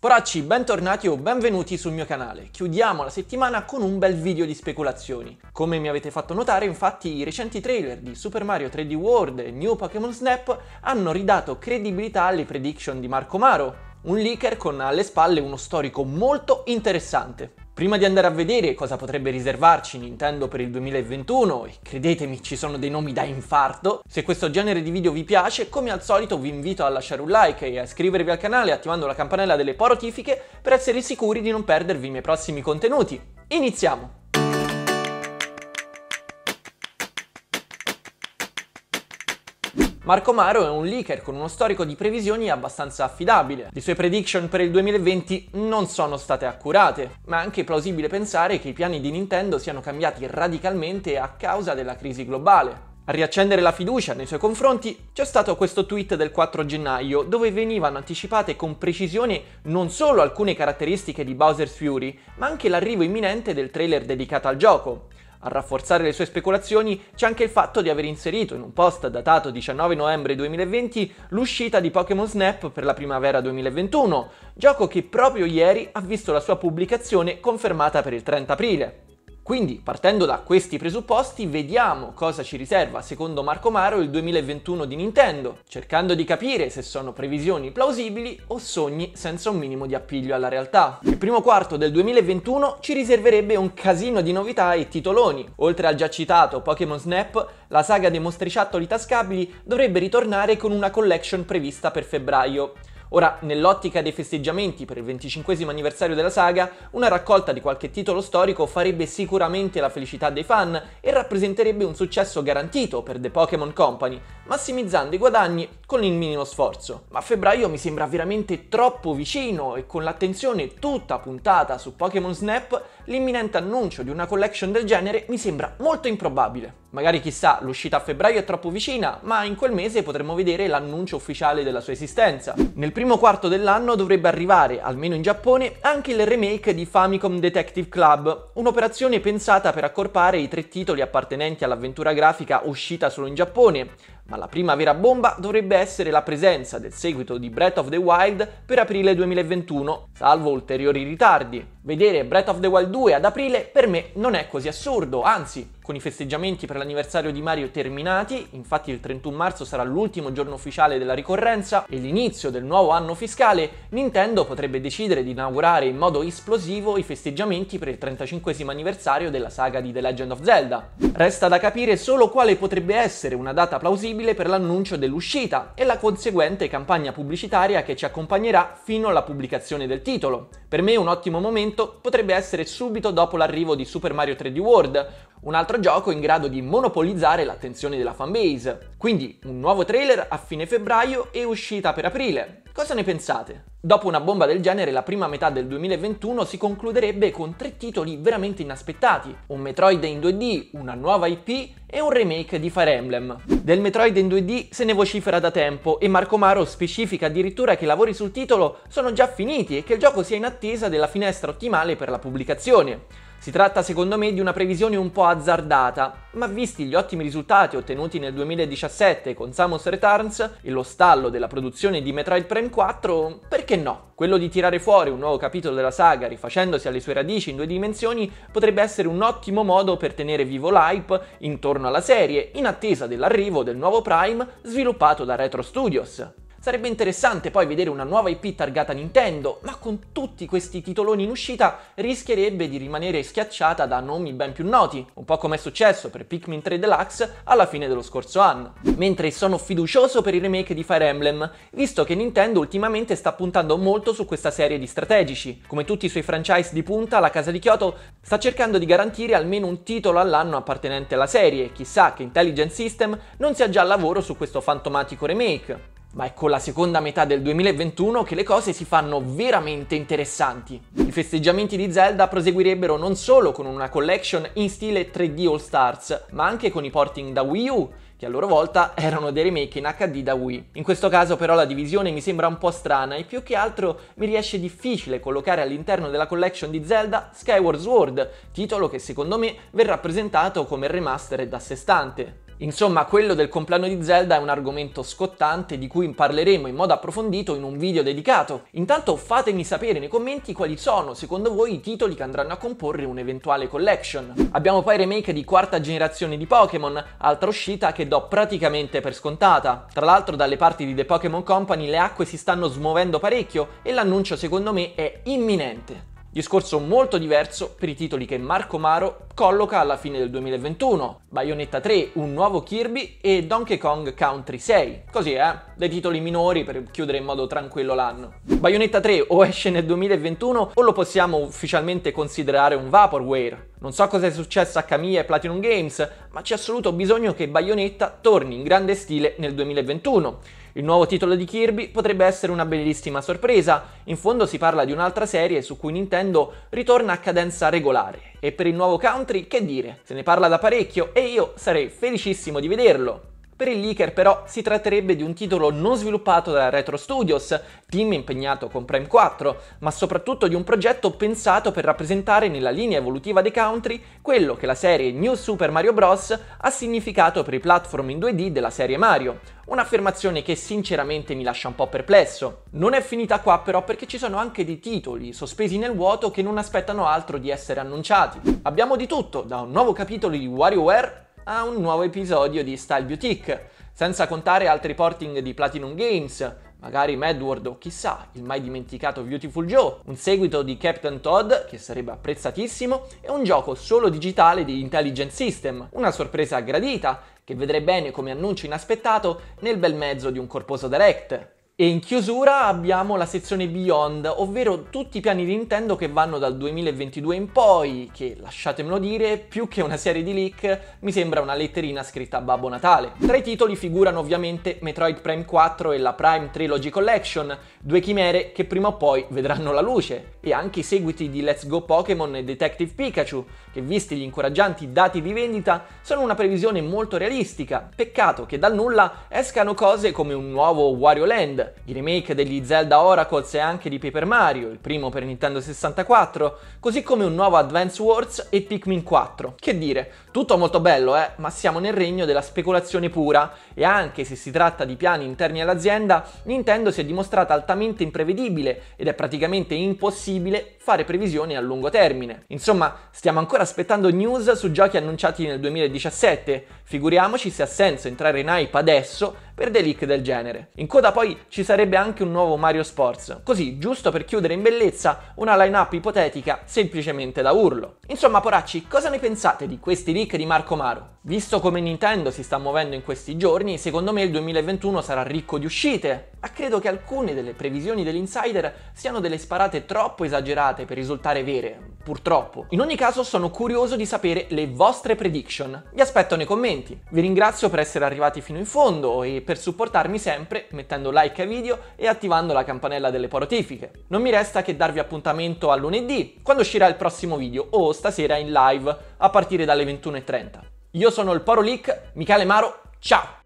Poracci, bentornati o benvenuti sul mio canale. Chiudiamo la settimana con un bel video di speculazioni. Come mi avete fatto notare, infatti, i recenti trailer di Super Mario 3D World e New Pokémon Snap hanno ridato credibilità alle prediction di Marco Maro, un leaker con alle spalle uno storico molto interessante. Prima di andare a vedere cosa potrebbe riservarci Nintendo per il 2021, e credetemi ci sono dei nomi da infarto, se questo genere di video vi piace, come al solito vi invito a lasciare un like e a iscrivervi al canale attivando la campanella delle porotifiche per essere sicuri di non perdervi i miei prossimi contenuti. Iniziamo! Marco Maro è un leaker con uno storico di previsioni abbastanza affidabile. Le sue prediction per il 2020 non sono state accurate, ma è anche plausibile pensare che i piani di Nintendo siano cambiati radicalmente a causa della crisi globale. A riaccendere la fiducia nei suoi confronti c'è stato questo tweet del 4 gennaio dove venivano anticipate con precisione non solo alcune caratteristiche di Bowser's Fury, ma anche l'arrivo imminente del trailer dedicato al gioco. A rafforzare le sue speculazioni c'è anche il fatto di aver inserito in un post datato 19 novembre 2020 l'uscita di Pokémon Snap per la primavera 2021, gioco che proprio ieri ha visto la sua pubblicazione confermata per il 30 aprile. Quindi, partendo da questi presupposti, vediamo cosa ci riserva, secondo Marco Maro, il 2021 di Nintendo, cercando di capire se sono previsioni plausibili o sogni senza un minimo di appiglio alla realtà. Il primo quarto del 2021 ci riserverebbe un casino di novità e titoloni. Oltre al già citato Pokémon Snap, la saga dei mostriciattoli tascabili dovrebbe ritornare con una collection prevista per febbraio. Ora, nell'ottica dei festeggiamenti per il 25 anniversario della saga, una raccolta di qualche titolo storico farebbe sicuramente la felicità dei fan e rappresenterebbe un successo garantito per The Pokémon Company, massimizzando i guadagni con il minimo sforzo. Ma febbraio mi sembra veramente troppo vicino e con l'attenzione tutta puntata su Pokémon Snap l'imminente annuncio di una collection del genere mi sembra molto improbabile. Magari chissà, l'uscita a febbraio è troppo vicina, ma in quel mese potremmo vedere l'annuncio ufficiale della sua esistenza. Nel primo quarto dell'anno dovrebbe arrivare, almeno in Giappone, anche il remake di Famicom Detective Club, un'operazione pensata per accorpare i tre titoli appartenenti all'avventura grafica uscita solo in Giappone, ma la prima vera bomba dovrebbe essere la presenza del seguito di Breath of the Wild per aprile 2021, salvo ulteriori ritardi. Vedere Breath of the Wild 2 ad aprile per me non è così assurdo, anzi con i festeggiamenti per l'anniversario di Mario terminati, infatti il 31 marzo sarà l'ultimo giorno ufficiale della ricorrenza e l'inizio del nuovo anno fiscale, Nintendo potrebbe decidere di inaugurare in modo esplosivo i festeggiamenti per il 35 anniversario della saga di The Legend of Zelda. Resta da capire solo quale potrebbe essere una data plausibile per l'annuncio dell'uscita e la conseguente campagna pubblicitaria che ci accompagnerà fino alla pubblicazione del titolo, per me un ottimo momento potrebbe essere subito dopo l'arrivo di Super Mario 3D World, un altro gioco in grado di monopolizzare l'attenzione della fanbase. Quindi un nuovo trailer a fine febbraio e uscita per aprile. Cosa ne pensate? Dopo una bomba del genere la prima metà del 2021 si concluderebbe con tre titoli veramente inaspettati, un Metroid in 2D, una nuova IP e un remake di Fire Emblem. Del Metroid in 2D se ne vocifera da tempo e Marco Maro specifica addirittura che i lavori sul titolo sono già finiti e che il gioco sia in attesa della finestra ottimale per la pubblicazione. Si tratta secondo me di una previsione un po' azzardata, ma visti gli ottimi risultati ottenuti nel 2017 con Samus Returns e lo stallo della produzione di Metroid Prime 4, perché no? Quello di tirare fuori un nuovo capitolo della saga rifacendosi alle sue radici in due dimensioni potrebbe essere un ottimo modo per tenere vivo l'hype intorno alla serie in attesa dell'arrivo del nuovo Prime sviluppato da Retro Studios. Sarebbe interessante poi vedere una nuova IP targata Nintendo, ma con tutti questi titoloni in uscita rischierebbe di rimanere schiacciata da nomi ben più noti, un po' come è successo per Pikmin 3 Deluxe alla fine dello scorso anno. Mentre sono fiducioso per il remake di Fire Emblem, visto che Nintendo ultimamente sta puntando molto su questa serie di strategici. Come tutti i suoi franchise di punta, la casa di Kyoto sta cercando di garantire almeno un titolo all'anno appartenente alla serie, chissà che Intelligent System non sia già al lavoro su questo fantomatico remake. Ma è con la seconda metà del 2021 che le cose si fanno veramente interessanti. I festeggiamenti di Zelda proseguirebbero non solo con una collection in stile 3D All Stars, ma anche con i porting da Wii U, che a loro volta erano dei remake in HD da Wii. In questo caso però la divisione mi sembra un po' strana e più che altro mi riesce difficile collocare all'interno della collection di Zelda Skyward Sword, titolo che secondo me verrà presentato come remaster ed a sé stante. Insomma, quello del compleanno di Zelda è un argomento scottante di cui parleremo in modo approfondito in un video dedicato. Intanto fatemi sapere nei commenti quali sono, secondo voi, i titoli che andranno a comporre un'eventuale collection. Abbiamo poi remake di quarta generazione di Pokémon, altra uscita che do praticamente per scontata. Tra l'altro dalle parti di The Pokémon Company le acque si stanno smuovendo parecchio e l'annuncio secondo me è imminente. Discorso molto diverso per i titoli che Marco Maro colloca alla fine del 2021, Bayonetta 3, un nuovo Kirby e Donkey Kong Country 6. Così eh, dei titoli minori per chiudere in modo tranquillo l'anno. Bayonetta 3 o esce nel 2021 o lo possiamo ufficialmente considerare un vaporware, non so cosa è successo a Camille e Platinum Games, ma c'è assoluto bisogno che Bayonetta torni in grande stile nel 2021. Il nuovo titolo di Kirby potrebbe essere una bellissima sorpresa, in fondo si parla di un'altra serie su cui Nintendo ritorna a cadenza regolare. E per il nuovo country, che dire, se ne parla da parecchio e io sarei felicissimo di vederlo. Per il leaker però si tratterebbe di un titolo non sviluppato da Retro Studios, team impegnato con Prime 4, ma soprattutto di un progetto pensato per rappresentare nella linea evolutiva dei country quello che la serie New Super Mario Bros. ha significato per i platform in 2D della serie Mario, Un'affermazione che sinceramente mi lascia un po' perplesso. Non è finita qua però perché ci sono anche dei titoli sospesi nel vuoto che non aspettano altro di essere annunciati. Abbiamo di tutto, da un nuovo capitolo di WarioWare a un nuovo episodio di Style Boutique, senza contare altri porting di Platinum Games, magari Mad World o chissà, il mai dimenticato Beautiful Joe, un seguito di Captain Todd che sarebbe apprezzatissimo e un gioco solo digitale di Intelligent System, una sorpresa gradita che vedrei bene come annuncio inaspettato nel bel mezzo di un corposo direct. E in chiusura abbiamo la sezione Beyond, ovvero tutti i piani di Nintendo che vanno dal 2022 in poi, che lasciatemelo dire, più che una serie di leak, mi sembra una letterina scritta a Babbo Natale. Tra i titoli figurano ovviamente Metroid Prime 4 e la Prime Trilogy Collection, due chimere che prima o poi vedranno la luce, e anche i seguiti di Let's Go Pokémon e Detective Pikachu, che visti gli incoraggianti dati di vendita sono una previsione molto realistica. Peccato che dal nulla escano cose come un nuovo Wario Land, i remake degli Zelda Oracles e anche di Paper Mario, il primo per Nintendo 64, così come un nuovo Advance Wars e Pikmin 4. Che dire, tutto molto bello, eh, ma siamo nel regno della speculazione pura e anche se si tratta di piani interni all'azienda, Nintendo si è dimostrata altamente imprevedibile ed è praticamente impossibile fare previsioni a lungo termine. Insomma, stiamo ancora aspettando news su giochi annunciati nel 2017, figuriamoci se ha senso entrare in hype adesso per dei leak del genere. In coda poi ci sarebbe anche un nuovo Mario Sports, così giusto per chiudere in bellezza una line-up ipotetica semplicemente da urlo. Insomma, poracci, cosa ne pensate di questi leak di Marco Maro? Visto come Nintendo si sta muovendo in questi giorni, secondo me il 2021 sarà ricco di uscite, ma credo che alcune delle previsioni dell'insider siano delle sparate troppo esagerate per risultare vere, purtroppo. In ogni caso sono curioso di sapere le vostre prediction, vi aspetto nei commenti. Vi ringrazio per essere arrivati fino in fondo e per supportarmi sempre mettendo like ai video e attivando la campanella delle notifiche. Non mi resta che darvi appuntamento a lunedì, quando uscirà il prossimo video, o stasera in live a partire dalle 21.30. Io sono il Poro Leak, Michele Maro, ciao!